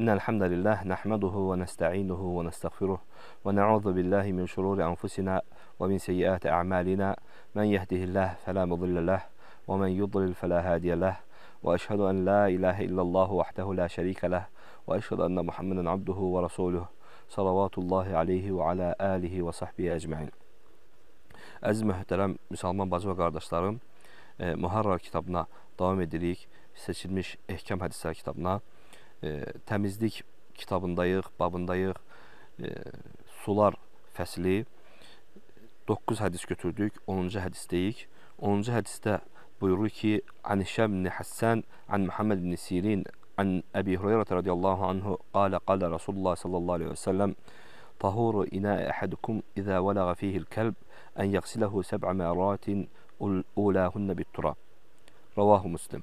إن الحمد لله نحمده ونستعينه ونستغفره ونعوذ بالله من شرور أنفسنا ومن سيئات أعمالنا من يهده الله فلا مضل له ومن يضلل فلا هادي له وأشهد أن لا إله إلا الله وحده لا شريك له وأشهد أن محمدا عبده ورسوله صلوات الله عليه وعلى آله وصحبه أجمعين أزمة ترم müsəlman bacı və مهرر كتابنا دوام edirik. Seçilmiş Ehkam kitabına. e, təmizlik kitabındayıq, babındayıq. E, sular fəsli 9 hədis götürdük, 10-cu hədisdəyik. 10-cu hədisdə buyurur ki, An Hişəm ibn Həssən, An Muhammed ibn Sirin, An Əbi Hüreyrət radiyallahu anhu, qalə qalə Rasulullah sallallahu aleyhi və səlləm, طهور إناء أحدكم إذا ولغ فيه الكلب أن يغسله سبع مرات أولاهن بالتراب رواه مسلم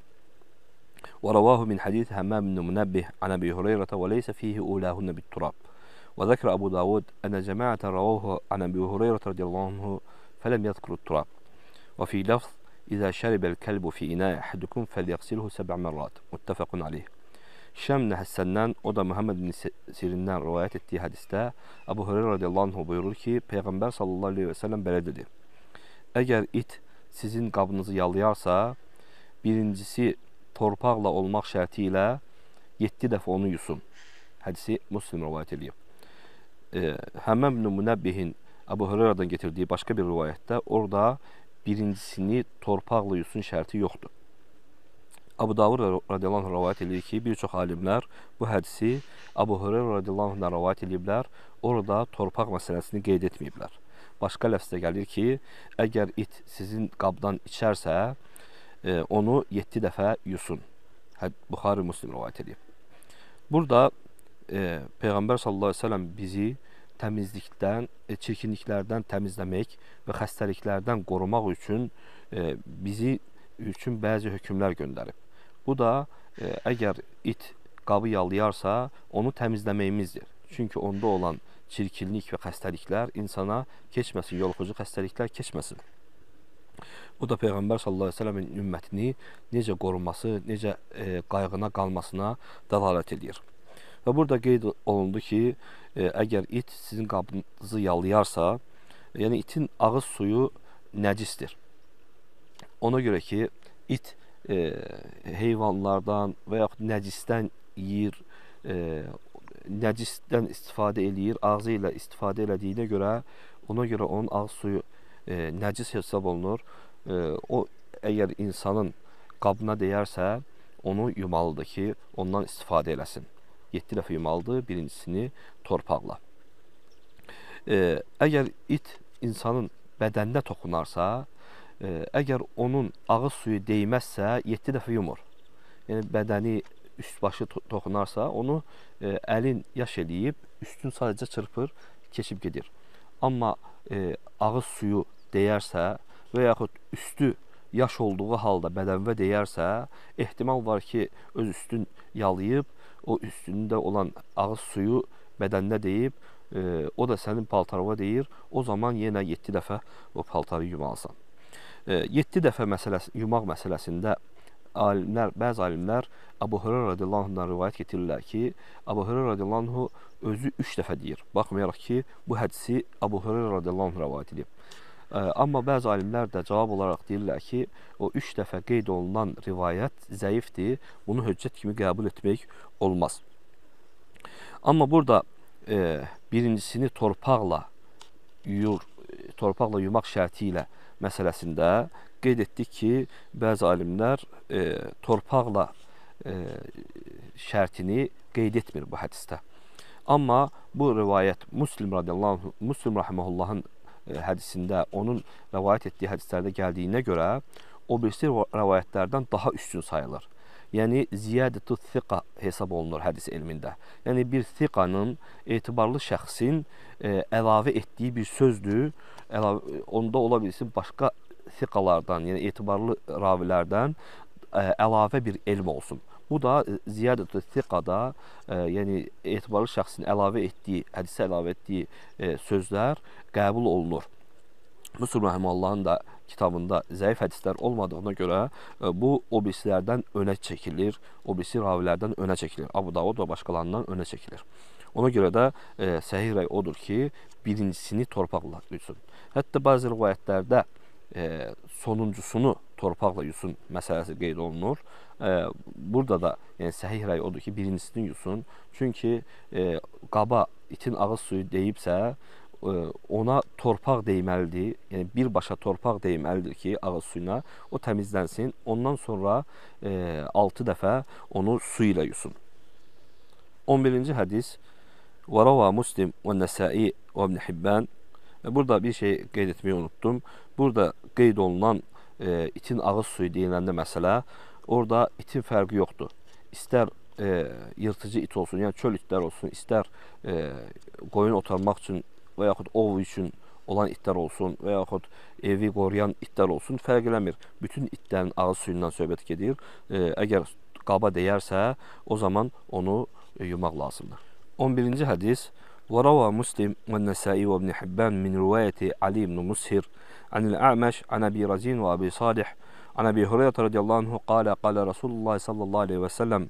ورواه من حديث همام بن منبه عن ابي هريره وليس فيه اولاهن بالتراب وذكر ابو داود ان جماعه رواه عن ابي هريره رضي الله عنه فلم يذكر التراب وفي لفظ اذا شرب الكلب في اناء احدكم فليغسله سبع مرات متفق عليه شمنه السنان اودا محمد بن سيرنان روايه التيهادستا ابو هريره رضي الله عنه buyurur ki peygamber sallallahu aleyhi ve sellem böyle dedi eğer it sizin kabınızı yalıyorsa birincisi torpaqla olmaq şərti ilə 7 dəfə onu yusun. Hədisi Müslim rivayət edib. E, Həmməm ibn Munəbbihin Əbu Hüreyrədən gətirdiyi başqa bir rivayətdə orada birincisini torpaqla yusun şərti yoxdur. Əbu Davud radiyallahu anh rivayət edir ki, bir çox alimlər bu hədisi Əbu Hüreyrə radiyallahu anh rivayət ediblər, orada torpaq məsələsini qeyd etməyiblər. Başqa ləfsdə gəlir ki, əgər it sizin qabdan içərsə, e, onu 7 dəfə yusun. Hə, Buxari Müslim rivayət edib. Burada e, Peyğəmbər sallallahu əleyhi və səlləm bizi təmizlikdən, e, çirkinliklərdən təmizləmək və xəstəliklərdən qorumaq üçün e, bizi üçün bəzi hökmlər göndərib. Bu da e, əgər it qabı yalayarsa, onu təmizləməyimizdir. Çünki onda olan çirkinlik və xəstəliklər insana keçməsin, yoluxucu xəstəliklər keçməsin. O da Peyğəmbər sallallahu əleyhi və səlləmin ümmətini necə qoruması, necə e, qayğına qalmasına dəlalət edir. Və burada qeyd olundu ki, e, əgər it sizin qabınızı yalayarsa, yəni itin ağız suyu nəcisdir. Ona görə ki, it e, heyvanlardan və yaxud nəcisdən yeyir, e, nəcisdən istifadə eləyir, ağzı ilə istifadə elədiyinə görə, ona görə onun ağız suyu e, nəcis hesab olunur o əgər insanın qabına deyərsə, onu yumalıdır ki, ondan istifadə eləsin. 7 dəfə yumalıdır, birincisini torpaqla. E, əgər it insanın bədəninə toxunarsa, e, əgər onun ağız suyu deyməzsə, 7 dəfə yumur. Yəni bədəni üst başı to toxunarsa, onu e, əlin yaş eləyib, üstün sadəcə çırpır, keçib gedir. Amma e, ağız suyu deyərsə, və yaxud üstü yaş olduğu halda bədənvə deyərsə, ehtimal var ki, öz üstün yalayıb, o üstündə olan ağız suyu bədəndə deyib, e, o da sənin paltarına deyir, o zaman yenə 7 dəfə o paltarı yumalısan. E, 7 dəfə məsələsi, yumaq məsələsində alimlər, bəzi alimlər Əbu Hüreyra radiyallahu anhu rivayət gətirirlər ki, Əbu Hüreyra radiyallahu özü 3 dəfə deyir. Baxmayaraq ki, bu hədisi Əbu Hüreyra radiyallahu anhu rivayət edib. Amma bəzi alimlər də cavab olaraq deyirlər ki, o üç dəfə qeyd olunan rivayət zəifdir, bunu höccət kimi qəbul etmək olmaz. Amma burada e, birincisini torpaqla yuyur, e, torpaqla yumaq şərti ilə məsələsində qeyd etdik ki, bəzi alimlər e, torpaqla e, şərtini qeyd etmir bu hədisdə. Amma bu rivayət Müslim radiyallahu Müslim rahimehullahın E, hədisində onun rəvayət etdiyi hədislərdə gəldiyinə görə o birisi rəvayətlərdən daha üstün sayılır. Yəni ziyadətü thiqa hesab olunur hədis elmində. Yəni bir thiqanın etibarlı şəxsin e, əlavə etdiyi bir sözdür. Əlavə, onda ola bilsin başqa thiqalardan, yəni etibarlı ravilərdən ə, e, əlavə bir elm olsun. Bu da e, ziyadətü thiqada, e, yəni etibarlı şəxsin əlavə etdiyi, hədisə əlavə etdiyi e, sözlər qəbul olunur. Müslim Rəhməllahın da kitabında zəif hədislər olmadığına görə e, bu obislərdən önə çəkilir, obisi ravilərdən önə çəkilir. Abu Davud və başqalarından önə çəkilir. Ona görə də e, səhih rəy odur ki, birincisini torpaqla üçün. Hətta bəzi rivayətlərdə e, sonuncusunu torpaqla yusun məsələsi qeyd olunur. E, burada da yəni səhih rəy odur ki, birincisini yusun. Çünki e, qaba itin ağız suyu deyibsə, e, ona torpaq deyməlidir. Yəni birbaşa torpaq deyməlidir ki, ağız suyuna o təmizlənsin. Ondan sonra e, 6 dəfə onu su ilə yusun. 11-ci hədis Varava Muslim və Nəsai və İbn Hibban. Burada bir şey qeyd etməyi unutdum. Burada qeyd olunan e, itin ağız suyu deyiləndə məsələ, orada itin fərqi yoxdur. İstər e, yırtıcı it olsun, yəni çöl itlər olsun, istər e, qoyun otarmaq üçün və yaxud ov üçün olan itlər olsun və yaxud evi qoruyan itlər olsun, fərq eləmir. Bütün itlərin ağız suyundan söhbət gedir. E, əgər qaba dəyərsə, o zaman onu e, yumaq lazımdır. 11-ci hədis وروى مسلم والنسائي وابن حبان من رواية علي بن مسهر عن الأعمش عن أبي رزين وأبي صالح عن أبي هريرة رضي الله عنه قال قال رسول الله صلى الله عليه وسلم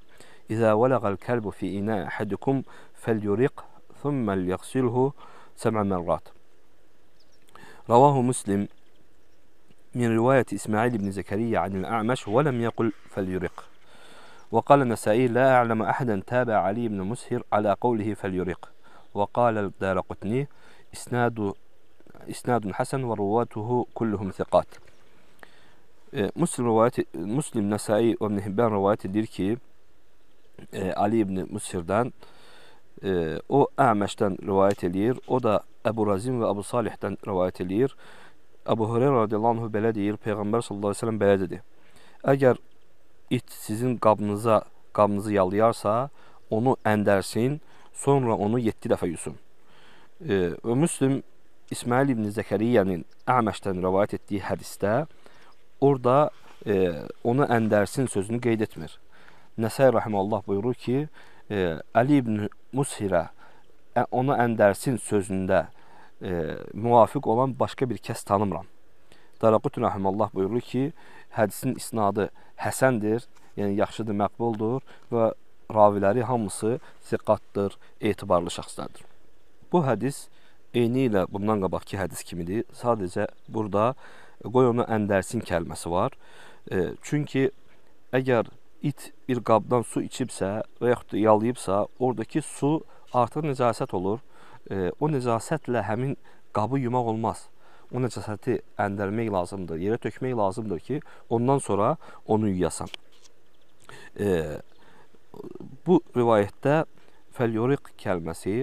إذا ولغ الكلب في إناء أحدكم فليرق ثم ليغسله سبع مرات رواه مسلم من رواية إسماعيل بن زكريا عن الأعمش ولم يقل فليرق وقال النسائي لا أعلم أحدا تابع علي بن مسهر على قوله فليرق وقال الدارقطني إسناد إسناد حسن ورواته كلهم ثقات. E, Müslim rivayeti Müslim Nesai ve İbn Hibban rivayetidir ki e, Ali İbn Musir'den o Ameş'ten rivayet edilir. O da Ebu Razim ve Ebu Salih'ten rivayet edilir. Ebu Hureyre radıyallahu anh belə deyir, Peyğəmbər sallallahu aleyhi ve sellem belə dedi. Əgər it sizin kabınıza qabınızı yalayarsa, onu endersin. Sonra onu 7 dəfə yusun. E, və Müslim İsmail ibn Zəkəriyyənin Əməşdən rivayət etdiyi hədisdə orada e, onu əndərsin sözünü qeyd etmir. Nəsəy rəhməllah buyurur ki, e, Əli ibn Mushirə ə, e, ona əndərsin sözündə e, müvafiq olan başqa bir kəs tanımıram. Daraqutun rəhməllah buyurur ki, hədisin isnadı həsəndir, yəni yaxşıdır, məqbuldur və raviləri hamısı siqatdır, etibarlı şəxslərdir. Bu hədis eyni ilə bundan qabaqki hədis kimidir. Sadəcə burada e, qoy ona əndərsin kəlməsi var. E, çünki əgər it bir qabdan su içibsə və yaxud da yalayıbsa, oradakı su artıq necasət olur. E, o necasətlə həmin qabı yumaq olmaz. O necasəti əndərmək lazımdır, yerə tökmək lazımdır ki, ondan sonra onu yuyasan. E, bu rivayətdə fəlyoriq kəlməsi,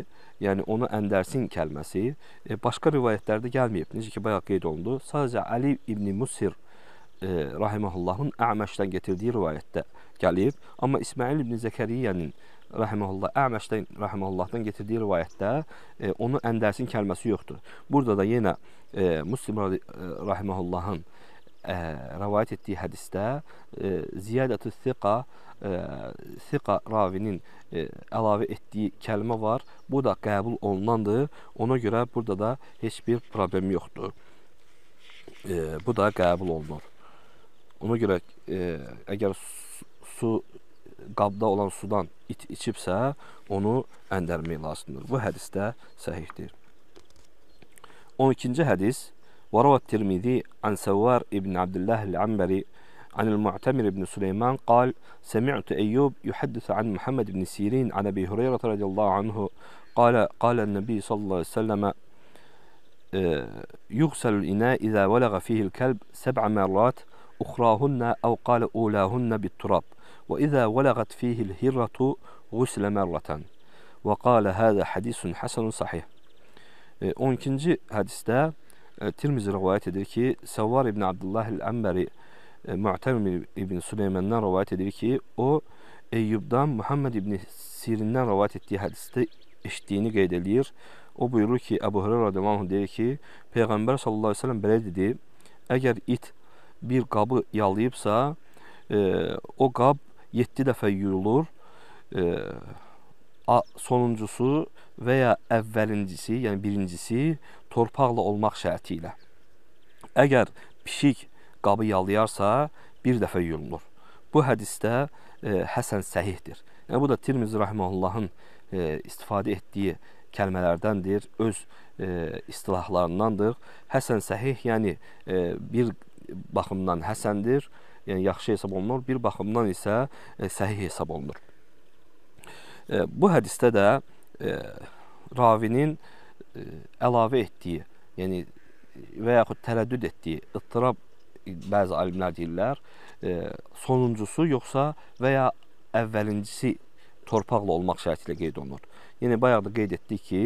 yəni onu əndərsin kəlməsi e, başqa rivayətlərdə gəlməyib. Necə ki, bayaq qeyd olundu. Sadəcə Ali ibn Musir e, rahimehullahın Əməşdən gətirdiyi rivayətdə gəlib, amma İsmail ibn Zəkəriyyənin rahimehullah Əməşdən rahimehullahdan gətirdiyi rivayətdə e, onu əndərsin kəlməsi yoxdur. Burada da yenə e, Müslim rahimehullahın e, rəvayət etdiyi hədisdə ziyadətü thiqa thiqa ravinin əlavə etdiyi kəlmə var. Bu da qəbul olunandır. Ona görə burada da heç bir problem yoxdur. E, bu da qəbul olunur. Ona görə e, əgər su qabda olan sudan it içibsə, onu əndərmək lazımdır. Bu hədisdə səhihdir. 12-ci hədis وروى الترمذي عن سوار بن عبد الله العنبري عن المعتمر بن سليمان قال سمعت أيوب يحدث عن محمد بن سيرين عن أبي هريرة رضي الله عنه قال قال النبي صلى الله عليه وسلم آه، يغسل الإناء إذا ولغ فيه الكلب سبع مرات أخراهن أو قال أولاهن بالتراب وإذا ولغت فيه الهرة غسل مرة وقال هذا حديث حسن صحيح 12. آه، hadiste E, Tirmizi rivayet edir ki Sevvar İbni Abdullah el-Amberi e, Mu'tem İbni Süleyman'dan rivayet edir ki o Eyyub'dan Muhammed İbni Sirin'den rivayet ettiği hadiste eşitdiyini qeyd O buyurur ki, Əbu Hüreyra radiyallahu deyir ki, peygamber sallallahu aleyhi ve sellem belə dedi: "Əgər it bir kabı yalayıpsa e, o kab 7 defa yuyulur. E, sonuncusu və ya əvvəlincisi, yəni birincisi torpaqla olmaq şərti ilə. Əgər pişik qabı yalayarsa, bir dəfə yuyulur. Bu hədisdə e, Həsən səhihdir. Yəni bu da Tirmizi rahimehullahın e, istifadə etdiyi kəlmələrdəndir, öz e, istilahlarındandır. Həsən səhih, yəni e, bir baxımdan həsəndir, yəni yaxşı hesab olunur, bir baxımdan isə e, səhih hesab olunur. E, bu hədisdə də e, ravinin e, əlavə etdiyi, yəni və yaxud tərəddüd etdiyi ıttırab bəzi alimlər deyirlər, e, sonuncusu yoxsa və ya əvvəlincisi torpaqla olmaq şərti ilə qeyd olunur. Yəni bayaq da qeyd etdik ki,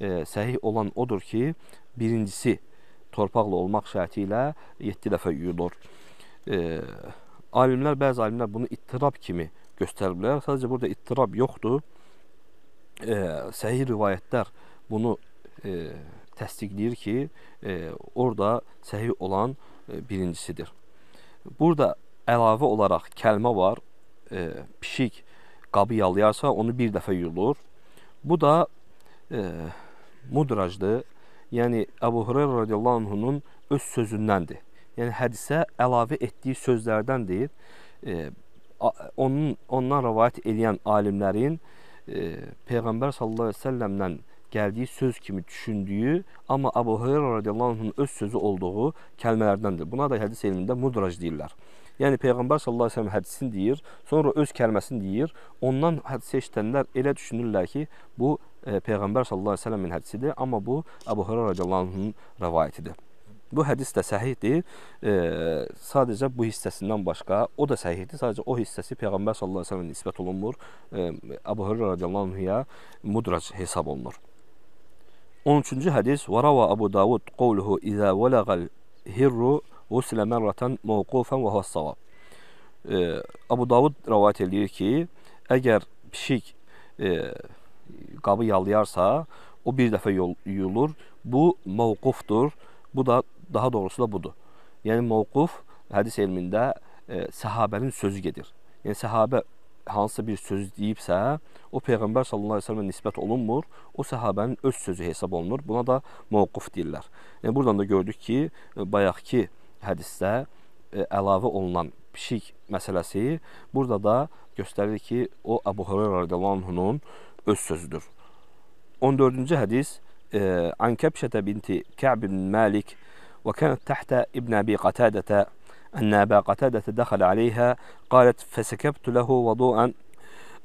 e, səhih olan odur ki, birincisi torpaqla olmaq şərti ilə 7 dəfə yuyulur. E, alimlər, bəzi alimlər bunu ittirab kimi göstəriblər. Sadəcə burada ittirab yoxdur. E, səhih rivayətlər bunu e, təsdiqləyir ki, e, orada səhih olan e, birincisidir. Burada əlavə olaraq kəlmə var. E, pişik qabı yalayarsa onu bir dəfə yuyulur. Bu da e, mudracdır. Yəni Əbu Hüreyrə radiyallahu anhunun öz sözündəndir. Yəni hədisə əlavə etdiyi sözlərdəndir. E, onun ondan rivayət edən alimlərin e, peyğəmbər sallallahu əleyhi və səlləmdən gəldiyi söz kimi düşündüyü, amma Əbu Hüreyrə rəziyallahu anhun öz sözü olduğu kəlmələrdəndir. Buna da hədis elmində mudraj deyirlər. Yəni peyğəmbər sallallahu əleyhi və səlləm hədisini deyir, sonra öz kəlməsini deyir. Ondan hədisi eşidənlər elə düşünürlər ki, bu e, peyğəmbər sallallahu əleyhi və səlləmin hədisidir, amma bu Əbu Hüreyrə rəziyallahu anhun rivayətidir. Bu hədis də səhihdir. E, sadəcə bu hissəsindən başqa, o da səhihdir. Sadəcə o hissəsi Peyğəmbər sallallahu əleyhi və səlləmə nisbət olunmur. E, Əbu Hüreyrə rəziyallahu anhu-ya mudrac hesab olunur. 13-cü hədis Varava Əbu Davud qavluhu izə vələğəl hirru uslə mərratan mawqufan və huwas-savab. E, Əbu Davud rivayet eləyir ki, əgər pişik e, qabı yalayarsa, o bir dəfə yol, yuyulur. Bu mawqufdur. Bu da daha doğrusu da budur. Yəni mövquf hədis elmində e, səhabənin sözü gedir. Yəni səhabə hansısa bir söz deyibsə, o peyğəmbər sallallahu əleyhi və səlləmə nisbət olunmur, o səhabənin öz sözü hesab olunur. Buna da mövquf deyirlər. Yəni buradan da gördük ki, e, bayaqki hədisdə ə, e, əlavə olunan pişik məsələsi burada da göstərir ki, o Əbu Hüreyrə rəziyallahu anhunun öz sözüdür. 14-cü hədis e, Ankəbşətə binti Kəb bin Malik وكانت تحت ابن أبي قتادة أن أبا قتادة دخل عليها قالت فسكبت له وضوءا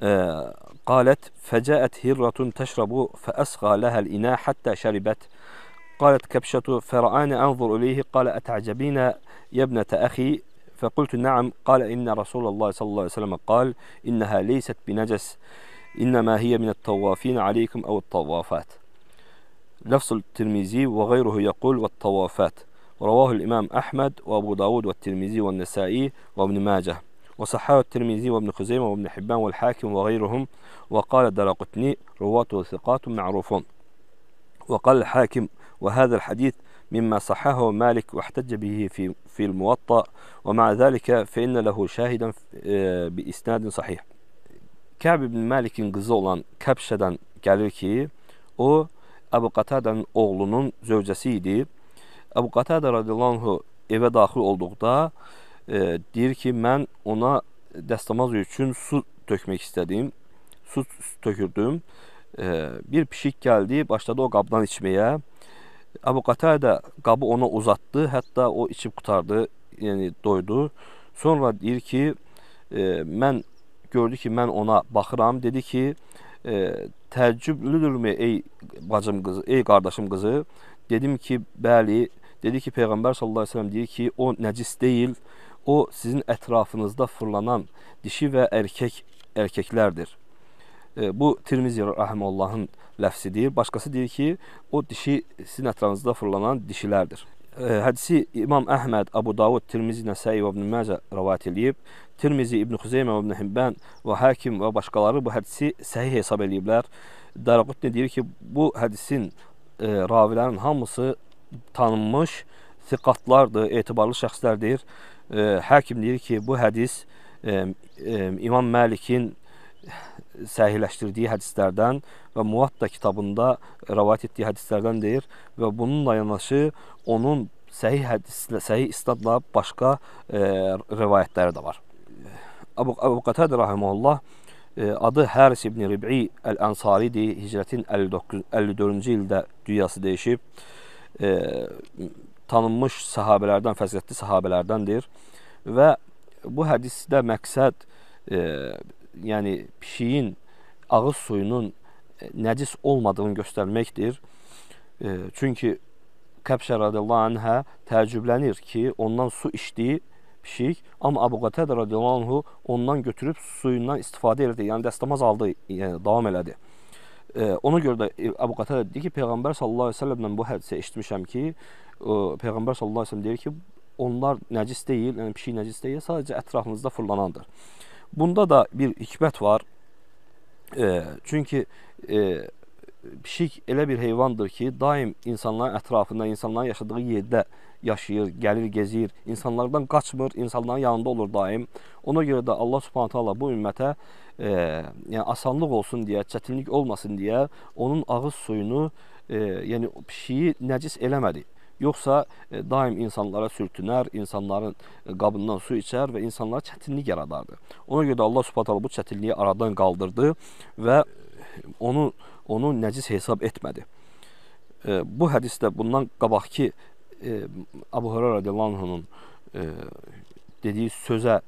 آه، قالت فجاءت هرة تشرب فأصغى لها الإناء حتى شربت قالت كبشة فرآني أنظر إليه قال أتعجبين يا ابنة أخي فقلت نعم قال إن رسول الله صلى الله عليه وسلم قال إنها ليست بنجس إنما هي من الطوافين عليكم أو الطوافات لفظ الترمذي وغيره يقول والطوافات رواه الإمام أحمد وأبو داود والترمذي والنسائي وابن ماجه وصححه الترمذي وابن خزيمة وابن حبان والحاكم وغيرهم وقال درقتني رواته ثقات معروفون وقال الحاكم وهذا الحديث مما صححه مالك واحتج به في في الموطأ ومع ذلك فإن له شاهدا آه، بإسناد صحيح كعب بن مالك قزولا كبشدا Kepşe'den gelir أو أبو قتادة أغلون زوجة سيدي Əbu Qatadə radiyallahu evə daxil olduqda e, deyir ki, mən ona dəstəmaz üçün su tökmək istədim. Su tökürdüm. E, bir pişik gəldi, başladı o qabdan içməyə. Əbu Qatadə qabı ona uzatdı, hətta o içib qutardı, yəni doydu. Sonra deyir ki, e, mən gördü ki, mən ona baxıram, dedi ki, e, təəccüblüdürmü ey bacım qızı, ey qardaşım qızı? Dedim ki, bəli, Dedi ki, Peyğəmbər sallallahu əleyhi və səlləm deyir ki, o nəcis deyil. O sizin ətrafınızda fırlanan dişi və erkək erkəklərdir. E, bu Tirmizi rahimehullahın ləfsidir. Başqası deyir ki, o dişi sizin ətrafınızda fırlanan dişilərdir. E, hədisi İmam Əhməd, Abu Davud, Tirmizi, Nəsai və İbn Məzə rivayet eləyib. Tirmizi, İbn Xüzeymə və İbn Hibban və Hakim və başqaları bu hədisi səhih hesab eləyiblər. Daraqutni deyir ki, bu hədisin e, ravilərin hamısı tanınmış siqatlardır, etibarlı şəxslərdir. E, həkim deyir ki, bu hədis e, e, İmam Məlikin səhiləşdirdiyi hədislərdən və Muvatta kitabında rəvayət etdiyi hədislərdən deyir və bununla yanaşı onun səhih hədislə, səhih istadla başqa e, rivayətləri də var. Əbu Əbu Qatadə rahimehullah e, adı Haris ibn Rib'i el-Ansaridir. Hicrətin 59 54-cü ildə dünyası dəyişib e, tanınmış sahabələrdən, fəzilətli sahabələrdəndir və bu hədisdə məqsəd e, yəni pişiyin ağız suyunun e, nəcis olmadığını göstərməkdir. E, çünki Kəbşə radiyallahu anhə təəccüblənir ki, ondan su içdiyi pişik, amma Abu Qatədə radiyallahu anhu ondan götürüb suyundan istifadə elədi, yəni dəstəmaz aldı, yəni davam elədi. E, ona görə də e, Əbu Qətədə deyir ki, Peyğəmbər sallallahu əleyhi və səlləmdən bu hədisə eşitmişəm ki, e, Peyğəmbər sallallahu əleyhi və səlləm deyir ki, onlar nəcis deyil, yəni pişik nəcis deyil, sadəcə ətrafınızda fırlanandır. Bunda da bir hikmət var. E, çünki e, pişik elə bir heyvandır ki, daim insanların ətrafında, insanların yaşadığı yerdə yaşayır, gəlir, gezir, insanlardan qaçmır, insanların yanında olur daim. Ona görə də Allah Subhanahu taala bu ümmətə e, yəni asanlıq olsun deyə, çətinlik olmasın deyə onun ağız suyunu, e, yəni pişiyi nəcis eləmədi. Yoxsa e, daim insanlara sürtünər, insanların e, qabından su içər və insanlara çətinlik yaradardı. Ona görə də Allah Subhanahu taala bu çətinliyi aradan qaldırdı və onu onu nəcis hesab etmədi. E, bu hədisdə bundan qabaqki e, Abu Hurayrə rəziyallahu e, dediyi sözə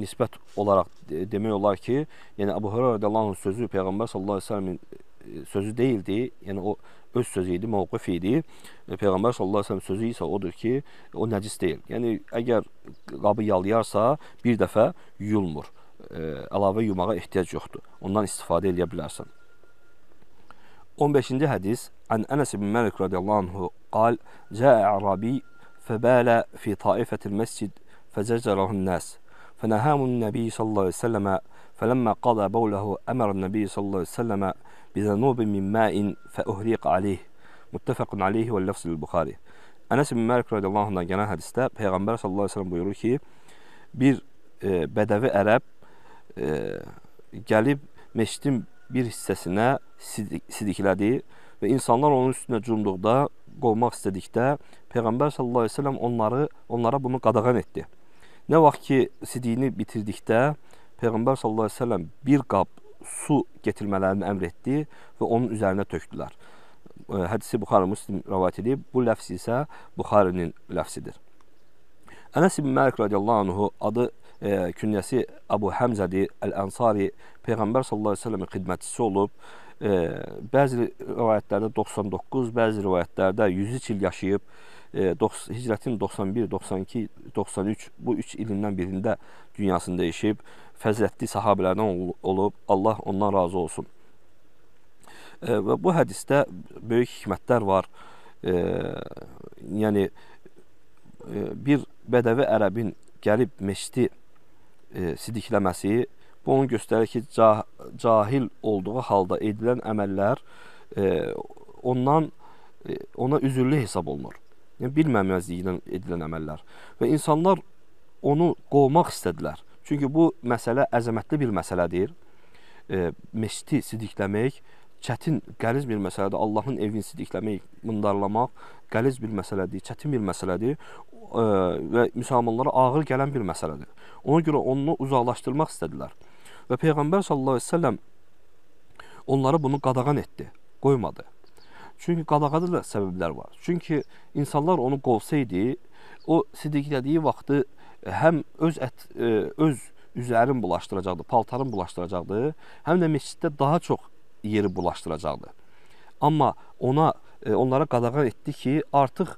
nisbət olaraq e, demək olar ki, yəni Abu Hurayrə rəziyallahu sözü peyğəmbər sallallahu əleyhi və səlləmin e, sözü deyildi. Yəni o öz sözü idi, mövqif idi. E, peyğəmbər sallallahu əleyhi və səlləm sözü isə odur ki, o nəcis deyil. Yəni əgər qabı yalayarsa, bir dəfə yuyulmur. E, əlavə yumağa ehtiyac yoxdur. Ondan istifadə edə bilərsən. 15. حديث عن أنس بن مالك رضي الله عنه قال جاء أعرابي فبال في طائفة المسجد فزجره الناس فنهام النبي صلى الله عليه وسلم فلما قضى بوله أمر النبي صلى الله عليه وسلم بذنوب من ماء فأهريق عليه متفق عليه واللفظ للبخاري Anas bin Malik radıyallahu anh'dan gelen hadiste Peygamber sallallahu aleyhi ve sellem buyurur ki bir e, bedevi Arap e, gelip meşdim bir hissəsinə sidiklədi və insanlar onun üstünə cumduqda, qovmaq istədikdə Peyğəmbər sallallahu əleyhi və səlləm onları onlara bunu qadağan etdi. Nə vaxt ki sidiyini bitirdikdə Peyğəmbər sallallahu əleyhi və səlləm bir qab su gətirmələrini əmr etdi və onun üzərinə tökdülər. E, hədisi Buxarı Müslim rivayet edib. Bu ləfz isə Buxarinin ləfzidir. Ənəs ibn Məlik radiyallahu anhu adı e, künyəsi Abu Həmzədir, Əl-Ənsari Peyğəmbər sallallahu əleyhi və səlləmin xidmətçisi olub. E, bəzi rivayətlərdə 99, bəzi rivayətlərdə 103 il yaşayıb. E, dox, hicrətin 91, 92, 93 bu 3 ilindən birində dünyasını dəyişib. Fəzilətli sahabelərdən olub. Allah ondan razı olsun. E, və bu hədisdə böyük hikmətlər var. E, yəni e, bir bədəvi ərəbin gəlib meşdi e, sidikləməsi bu onu göstərir ki, cah cahil olduğu halda edilən əməllər e, ondan e, ona üzürlü hesab olunur. Yəni bilməməzliyi ilə edilən əməllər və insanlar onu qovmaq istədilər. Çünki bu məsələ əzəmətli bir məsələdir. E, mescidi sidikləmək çətin, qəliz bir məsələdir. Allahın evini sidikləmək, mundarlamaq qəliz bir məsələdir, çətin bir məsələdir ə, e, və müsəlmanlara ağır gələn bir məsələdir. Ona görə onu uzaqlaşdırmaq istədilər. Və Peyğəmbər sallallahu əleyhi və səlləm onları bunu qadağan etdi, qoymadı. Çünki qadağada da səbəblər var. Çünki insanlar onu qovsaydı, o sidiklədiyi vaxtı həm öz ət, ə, e, öz üzərin bulaşdıracaqdı, paltarın bulaşdıracaqdı, həm də məsciddə daha çox yeri bulaşdıracaqdı. Amma ona e, onlara qadağan etdi ki, artıq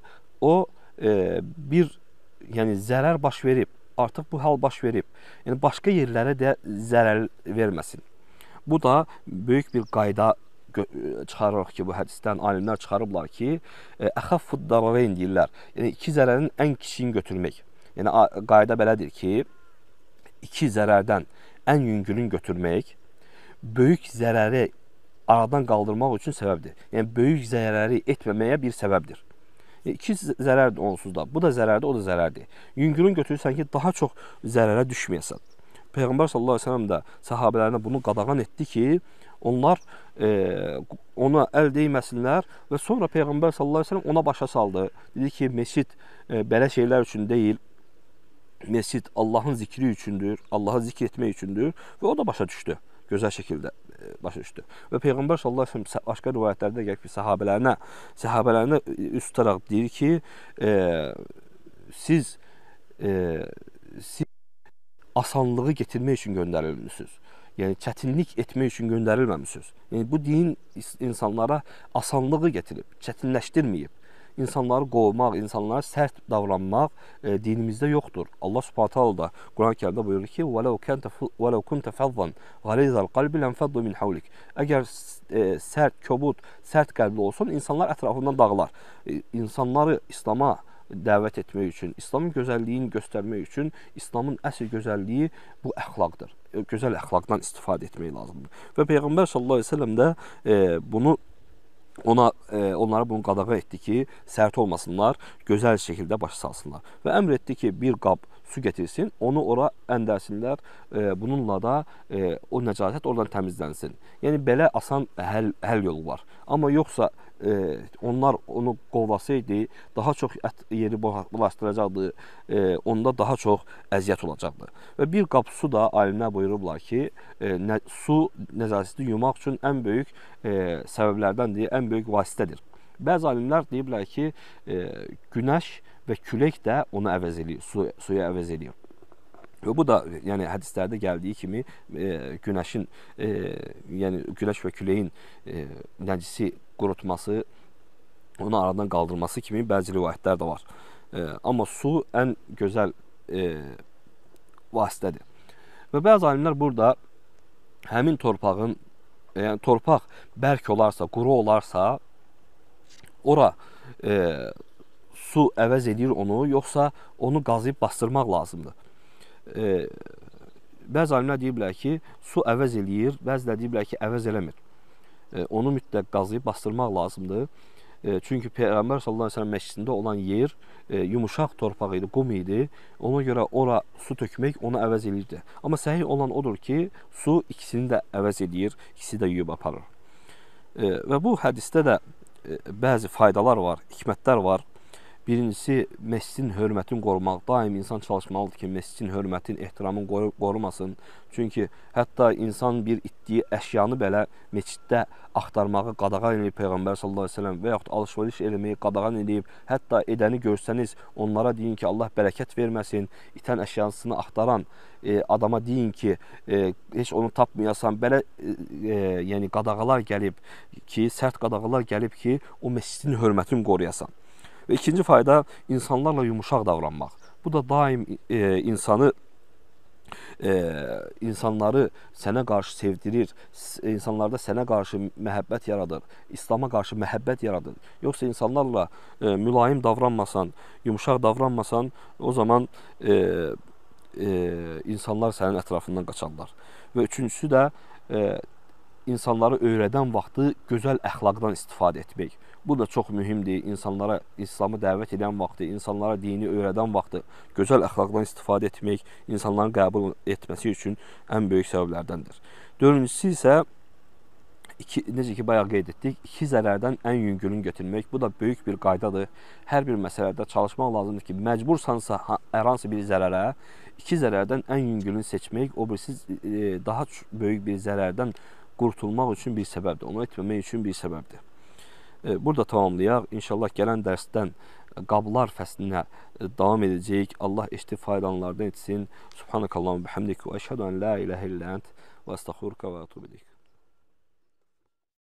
o E, bir yəni zərər baş verib, artıq bu hal baş verib. Yəni başqa yerlərə də zərər verməsin. Bu da böyük bir qayda çıxarırıq ki, bu hədisdən alimlər çıxarıblar ki, e, əxəffud dararayn deyirlər. Yəni iki zərərin ən kiçiyini götürmək. Yəni qayda belədir ki, iki zərərdən ən yüngülünü götürmək böyük zərəri aradan qaldırmaq üçün səbəbdir. Yəni böyük zərəri etməməyə bir səbəbdir. E, iki zərər onsuz da. Bu da zərərdir, o da zərərdir. Yüngülün götürürsən ki, daha çox zərərə düşməyəsən. Peyğəmbər sallallahu əleyhi və səlləm də səhabələrinə bunu qadağan etdi ki, onlar e, ona əl dəyməsinlər və sonra Peyğəmbər sallallahu əleyhi və səlləm ona başa saldı. Dedi ki, məscid e, belə şeylər üçün deyil. Məscid Allahın zikri üçündür, Allahı zikr etmək üçündür və o da başa düşdü gözəl şəkildə baş üstü. Və Peyğəmbər sallallahu əleyhi və səlləm başqa rivayətlərdə gəlir ki, səhabələrinə, səhabələrinə üst tutaraq deyir ki, e, siz e, siz asanlığı gətirmək üçün göndərilmisiniz. Yəni çətinlik etmək üçün göndərilməmisiniz. Yəni bu din insanlara asanlığı gətirib, çətinləşdirməyib insanları qovmaq, insanlara sərt davranmaq e, dinimizdə yoxdur. Allah Subhanahu taala da Quran-Kərimdə buyurur ki: "Vəlau kunta vəlau kunta fazzan ghalizal qalbi lanfaddu min hawlik." Əgər e, sərt, kobud, sərt qəlbli olsun, insanlar ətrafından dağılar. E, insanları İslam'a dəvət etmək üçün, İslamın gözəlliyini göstərmək üçün İslamın əsl gözəlliyi bu əxlaqdır. E, gözəl əxlaqdan istifadə etmək lazımdır. Və Peyğəmbər sallallahu əleyhi və səlləm də e, bunu ona e, onlara bunu qadağə etti ki, sert olmasınlar, gözəl şekilde baş salsınlar. Və əmr ki, bir qab su getirsin, onu ora əndərsinlər. E, bununla da e, o nəcaət oradan təmizlənsin. Yəni belə asan həll həll yolu var. Amma yoxsa e, onlar onu qovlasaydı, daha çox ət yeri bulaşdıracaqdı, e, onda daha çox əziyyət olacaqdı. Və bir qap su da alimlər buyurublar ki, e, nə, su nəzarətini yumaq üçün ən böyük e, səbəblərdəndir, ən böyük vasitədir. Bəzi alimlər deyiblər ki, e, günəş e, və külək də onu əvəz eləyir, su, suya əvəz eləyir. Və bu da yəni hədislərdə gəldiyi kimi e, günəşin e, yəni günəş və küləyin e, nəcisi qurutması, onu aradan qaldırması kimi bəzi rivayətlər də var. E, amma su ən gözəl e, vasitədir. Və bəzi alimlər burada həmin torpağın yəni torpaq bərk olarsa, quru olarsa ora e, su əvəz edir onu, yoxsa onu qazıyıb bastırmaq lazımdır. E, bəzi alimlər deyiblər ki, su əvəz eləyir, bəzilər deyiblər ki, əvəz eləmir. E, onu mütləq qazıyıb bastırmaq lazımdır. E, çünki Peyğəmbər sallallahu əleyhi və səlləm məscidində olan yer e, yumşaq torpaq idi, qum idi. Ona görə ora su tökmək onu əvəz eləyirdi. Amma səhih olan odur ki, su ikisini də əvəz eləyir, ikisi də yuyub aparır. E, və bu hədisdə də e, bəzi faydalar var, hikmətlər var. Birincisi, məscidin hörmətini qorumaq. Daim insan çalışmalıdır ki, məscidin hörmətini, ehtiramını qoru qorumasın. Çünki hətta insan bir itdiyi əşyanı belə məsciddə axtarmağı qadağan edib Peyğəmbər sallallahu əleyhi və səlləm və yaxud alış-veriş eləməyi qadağan edib. Hətta edəni görsəniz, onlara deyin ki, Allah bərəkət verməsin. İtən əşyasını axtaran e, adama deyin ki, e, heç onu tapmayasan. Belə e, e, yəni qadağalar gəlib ki, sərt qadağalar gəlib ki, o məscidin hörmətini qoruyasan. Və ikinci fayda insanlarla yumuşaq davranmaq. Bu da daim e, insanı e, insanları sənə qarşı sevdirir, insanlarda sənə qarşı məhəbbət yaradır, İslam'a qarşı məhəbbət yaradır. Yoxsa insanlarla e, mülayim davranmasan, yumşaq davranmasan, o zaman e, e, insanlar sənin ətrafından qaçarlar. Və üçüncüsü də e, insanlara öyrədən vaxtı gözəl əxlaqdan istifadə etmək. Bu da çox mühümdir. İnsanlara İslamı dəvət edən vaxtı, insanlara dini öyrədən vaxtı gözəl əxlaqdan istifadə etmək insanların qəbul etməsi üçün ən böyük səbəblərdəndir. Dördüncüsü isə iki, necə ki bayaq qeyd etdik, iki zərərdən ən yüngülün götürmək. Bu da böyük bir qaydadır. Hər bir məsələdə çalışmaq lazımdır ki, məcbursansa hər hansı bir zərərə, iki zərərdən ən yüngülünü seçmək, o birisi e, daha böyük bir zərərdən qurtulmaq üçün bir səbəbdir, onu etməmək üçün bir səbəbdir. E, burada tamamlayaq. İnşallah gələn dərsdən qablar fəslinə e, davam edəcəyik. Allah eşitib faydalanlardan etsin. Subhanakallahumma bihamdik və əşhədu an la ilahə illə ənt və əstəğfiruka və ətubu ilayk.